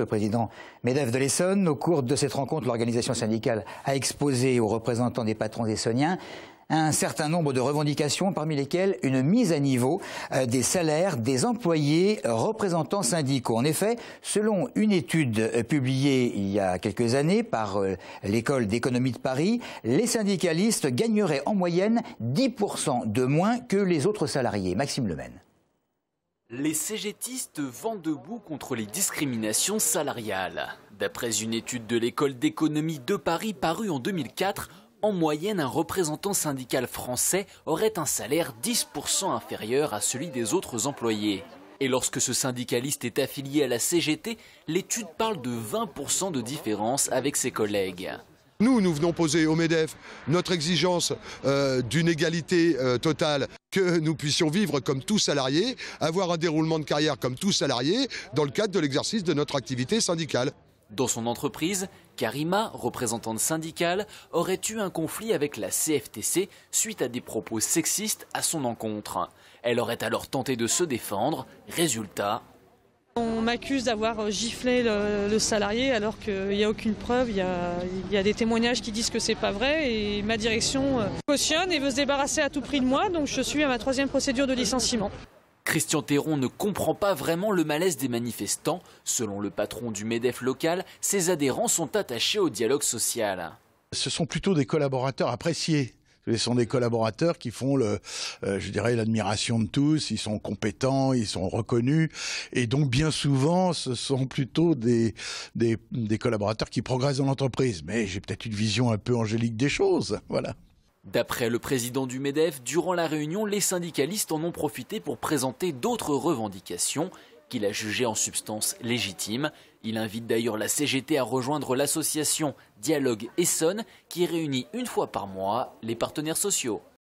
Le président Medef de l'Essonne, au cours de cette rencontre, l'organisation syndicale a exposé aux représentants des patrons essoniens un certain nombre de revendications, parmi lesquelles une mise à niveau euh, des salaires des employés représentants syndicaux. En effet, selon une étude euh, publiée il y a quelques années par euh, l'école d'économie de Paris, les syndicalistes gagneraient en moyenne 10% de moins que les autres salariés. Maxime Lemaine. Les CGTistes vont debout contre les discriminations salariales. D'après une étude de l'école d'économie de Paris parue en 2004, en moyenne, un représentant syndical français aurait un salaire 10% inférieur à celui des autres employés. Et lorsque ce syndicaliste est affilié à la CGT, l'étude parle de 20% de différence avec ses collègues. Nous, nous venons poser au MEDEF notre exigence euh, d'une égalité euh, totale que nous puissions vivre comme tout salarié, avoir un déroulement de carrière comme tout salarié dans le cadre de l'exercice de notre activité syndicale. Dans son entreprise, Karima, représentante syndicale, aurait eu un conflit avec la CFTC suite à des propos sexistes à son encontre. Elle aurait alors tenté de se défendre, résultat, on m'accuse d'avoir euh, giflé le, salarié alors qu'il n'y a aucune preuve. Il y a, y a, des témoignages qui disent que c'est pas vrai et ma direction euh, cautionne et veut se débarrasser à tout prix de moi. Donc je suis à ma troisième procédure de licenciement. Christian Théron ne comprend pas vraiment le malaise des manifestants. Selon le patron du MEDEF local, ses adhérents sont attachés au dialogue social. Ce sont plutôt des collaborateurs appréciés ce sont des collaborateurs qui font le, euh, je dirais, l'admiration de tous. Ils sont compétents, ils sont reconnus, et donc bien souvent, ce sont plutôt des des, collaborateurs qui progressent dans l'entreprise. Mais j'ai peut-être une vision un peu angélique des choses, voilà. D'après le président du MEDEF, durant la réunion, les syndicalistes en ont profité pour présenter d'autres revendications qu'il a jugé en substance légitime. Il invite d'ailleurs la CGT à rejoindre l'association Dialogue Essonne qui réunit une fois par mois les partenaires sociaux.